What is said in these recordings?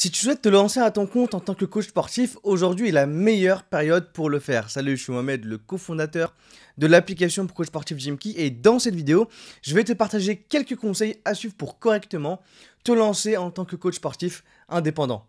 Si tu souhaites te lancer à ton compte en tant que coach sportif, aujourd'hui est la meilleure période pour le faire. Salut, je suis Mohamed, le cofondateur de l'application pour coach sportif GymKey et dans cette vidéo, je vais te partager quelques conseils à suivre pour correctement te lancer en tant que coach sportif indépendant.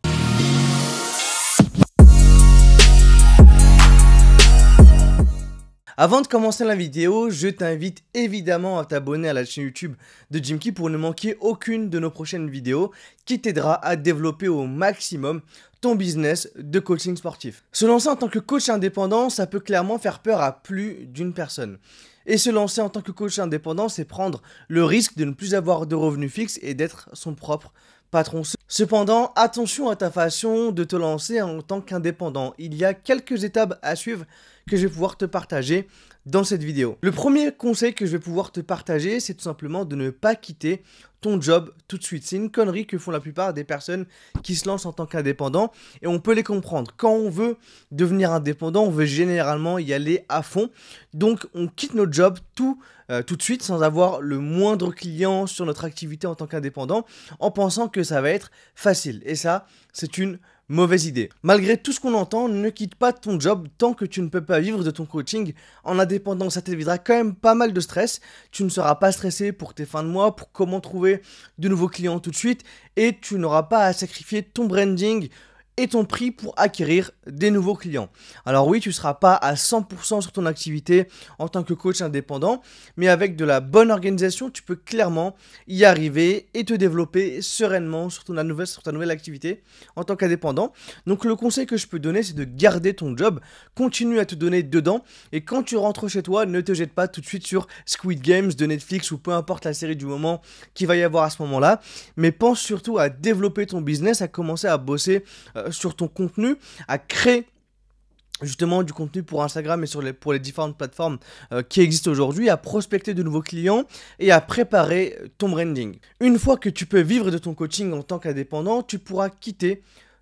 Avant de commencer la vidéo, je t'invite évidemment à t'abonner à la chaîne YouTube de Jimki pour ne manquer aucune de nos prochaines vidéos qui t'aidera à développer au maximum ton business de coaching sportif. Se lancer en tant que coach indépendant, ça peut clairement faire peur à plus d'une personne. Et se lancer en tant que coach indépendant, c'est prendre le risque de ne plus avoir de revenus fixes et d'être son propre patron. Cependant, attention à ta façon de te lancer en tant qu'indépendant. Il y a quelques étapes à suivre que je vais pouvoir te partager dans cette vidéo. Le premier conseil que je vais pouvoir te partager, c'est tout simplement de ne pas quitter ton job tout de suite. C'est une connerie que font la plupart des personnes qui se lancent en tant qu'indépendant et on peut les comprendre. Quand on veut devenir indépendant, on veut généralement y aller à fond. Donc on quitte notre job tout, euh, tout de suite sans avoir le moindre client sur notre activité en tant qu'indépendant en pensant que ça va être facile. Et ça, c'est une mauvaise idée. Malgré tout ce qu'on entend, ne quitte pas ton job tant que tu ne peux pas vivre de ton coaching. En indépendance, ça t'évitera quand même pas mal de stress. Tu ne seras pas stressé pour tes fins de mois, pour comment trouver de nouveaux clients tout de suite, et tu n'auras pas à sacrifier ton branding et ton prix pour acquérir des nouveaux clients. Alors oui, tu ne seras pas à 100% sur ton activité en tant que coach indépendant, mais avec de la bonne organisation, tu peux clairement y arriver et te développer sereinement sur, nouvelle, ta nouvelle activité en tant qu'indépendant. Donc le conseil que je peux donner, c'est de garder ton job, continue à te donner dedans, et quand tu rentres chez toi, ne te jette pas tout de suite sur Squid Games de Netflix ou peu importe la série du moment qui va y avoir à ce moment-là, mais pense surtout à développer ton business, à commencer à bosser euh, sur ton contenu, à créer créer justement du contenu pour Instagram et sur les, pour les différentes plateformes euh, qui existent aujourd'hui, à prospecter de nouveaux clients et à préparer euh, ton branding. Une fois que tu peux vivre de ton coaching en tant qu'indépendant, tu pourras quitter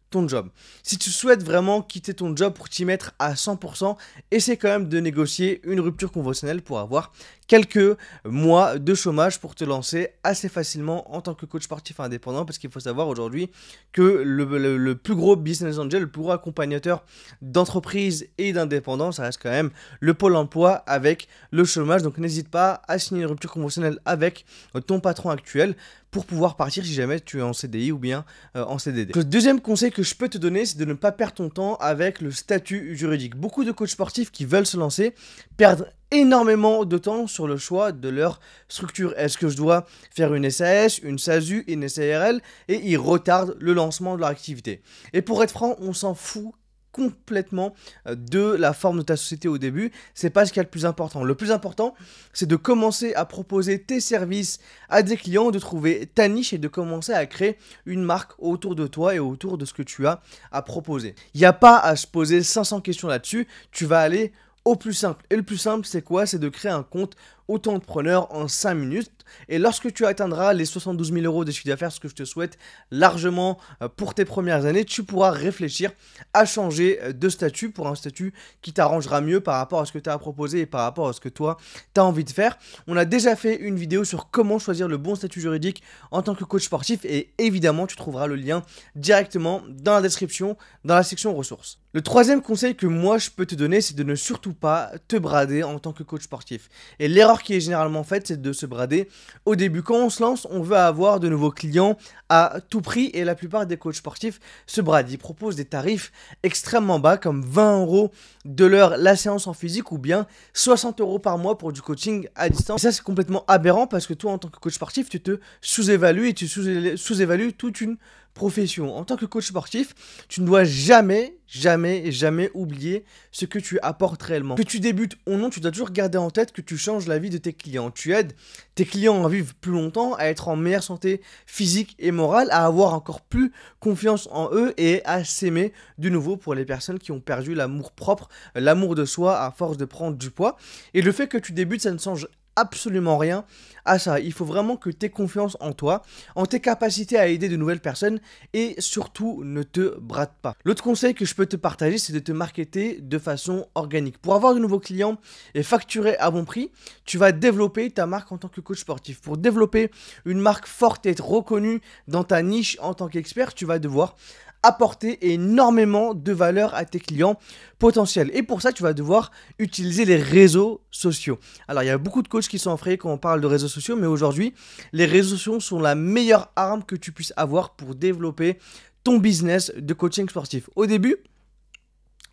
ton job. Si tu souhaites vraiment quitter ton job pour t'y mettre à 100%, essaie quand même de négocier une rupture conventionnelle pour avoir quelques mois de chômage pour te lancer assez facilement en tant que coach sportif indépendant parce qu'il faut savoir aujourd'hui que le, plus gros business angel, le plus gros accompagnateur d'entreprise et d'indépendance, ça reste quand même le pôle emploi avec le chômage. Donc n'hésite pas à signer une rupture conventionnelle avec ton patron actuel pour pouvoir partir si jamais tu es en CDI ou bien euh, en CDD. Le deuxième conseil que je peux te donner, c'est de ne pas perdre ton temps avec le statut juridique. Beaucoup de coachs sportifs qui veulent se lancer perdent énormément de temps sur le choix de leur structure. Est-ce que je dois faire une SAS, une SASU, une SARL Et ils retardent le lancement de leur activité. Et pour être franc, on s'en fout complètement euh, de la forme de ta société au début. C'est pas ce qu'il y a le plus important. Le plus important, c'est de commencer à proposer tes services à des clients, de trouver ta niche et de commencer à créer une marque autour de toi et autour de ce que tu as à proposer. Il n'y a pas à se poser 500 questions là-dessus. Tu vas aller au plus simple. Et le plus simple, c'est quoi C'est de créer un compte autant de preneurs en 5 minutes. Et lorsque tu atteindras les 72 000 euros de chiffre d'affaires, ce que je te souhaite largement euh, pour tes premières années, tu pourras réfléchir à changer euh, de statut pour un statut qui t'arrangera mieux par rapport à ce que tu as proposé et par rapport à ce que toi, tu as envie de faire. On a déjà fait une vidéo sur comment choisir le bon statut juridique en tant que coach sportif et évidemment, tu trouveras le lien directement dans la description, dans la section ressources. Le troisième conseil que moi je peux te donner, c'est de ne surtout pas te brader en tant que coach sportif. Et l'erreur qui est généralement faite, c'est de se brader au début. Quand on se lance, on veut avoir de nouveaux clients à tout prix et la plupart des coachs sportifs se bradent. Ils proposent des tarifs extrêmement bas, comme 20 euros de l'heure la séance en physique ou bien 60 euros par mois pour du coaching à distance. Et ça, c'est complètement aberrant parce que toi, en tant que coach sportif, tu te sous-évalues et tu sous-évalues toute une profession, en tant que coach sportif, tu ne dois jamais, jamais, jamais oublier ce que tu apportes réellement. Que tu débutes ou non, tu dois toujours garder en tête que tu changes la vie de tes clients. Tu aides tes clients à vivre plus longtemps, à être en meilleure santé physique et morale, à avoir encore plus confiance en eux et à s'aimer de nouveau pour les personnes qui ont perdu l'amour propre, l'amour de soi à force de prendre du poids. Et le fait que tu débutes, ça ne change absolument rien à ça. Il faut vraiment que tu aies confiance en toi, en tes capacités à aider de nouvelles personnes et surtout ne te brade pas. L'autre conseil que je peux te partager, c'est de te marketer de façon organique. Pour avoir de nouveaux clients et facturer à bon prix, tu vas développer ta marque en tant que coach sportif. Pour développer une marque forte et être reconnue dans ta niche en tant qu'expert, tu vas devoir apporter énormément de valeur à tes clients potentiels. Et pour ça, tu vas devoir utiliser les réseaux sociaux. Alors, il y a beaucoup de coachs qui sont effrayés quand on parle de réseaux sociaux, mais aujourd'hui, les réseaux sociaux sont la meilleure arme que tu puisses avoir pour développer ton business de coaching sportif. Au début,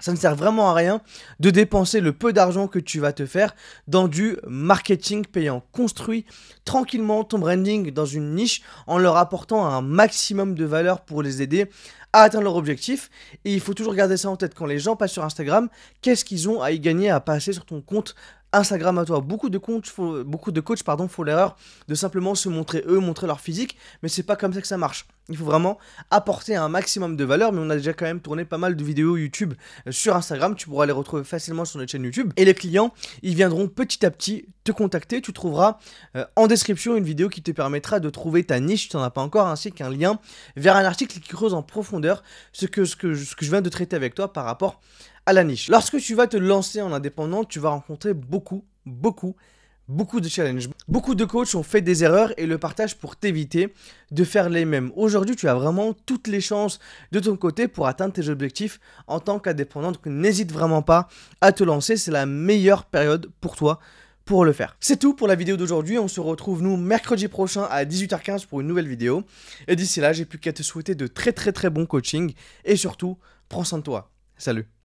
ça ne sert vraiment à rien de dépenser le peu d'argent que tu vas te faire dans du marketing payant. Construis tranquillement ton branding dans une niche en leur apportant un maximum de valeur pour les aider à atteindre leur objectif. Et il faut toujours garder ça en tête. Quand les gens passent sur Instagram, qu'est-ce qu'ils ont à y gagner à passer sur ton compte Instagram à toi. Beaucoup de coachs, font, beaucoup de coachs pardon, font l'erreur de simplement se montrer eux, montrer leur physique, mais c'est pas comme ça que ça marche. Il faut vraiment apporter un maximum de valeur, mais on a déjà quand même tourné pas mal de vidéos YouTube euh, sur Instagram, tu pourras les retrouver facilement sur notre chaîne YouTube. Et les clients, ils viendront petit à petit te contacter, tu trouveras euh, en description une vidéo qui te permettra de trouver ta niche, tu n'en as pas encore, ainsi qu'un lien vers un article qui creuse en profondeur ce que, ce que, ce que je viens de traiter avec toi par rapport à la niche. Lorsque tu vas te lancer en indépendant, tu vas rencontrer beaucoup, beaucoup, beaucoup de challenges. Beaucoup de coachs ont fait des erreurs et le partagent pour t'éviter de faire les mêmes. Aujourd'hui, tu as vraiment toutes les chances de ton côté pour atteindre tes objectifs en tant qu'indépendant. Donc n'hésite vraiment pas à te lancer, c'est la meilleure période pour toi pour le faire. C'est tout pour la vidéo d'aujourd'hui, on se retrouve nous mercredi prochain à 18h15 pour une nouvelle vidéo. Et d'ici là, j'ai plus qu'à te souhaiter de très très très bon coaching et surtout, prends soin de toi. Salut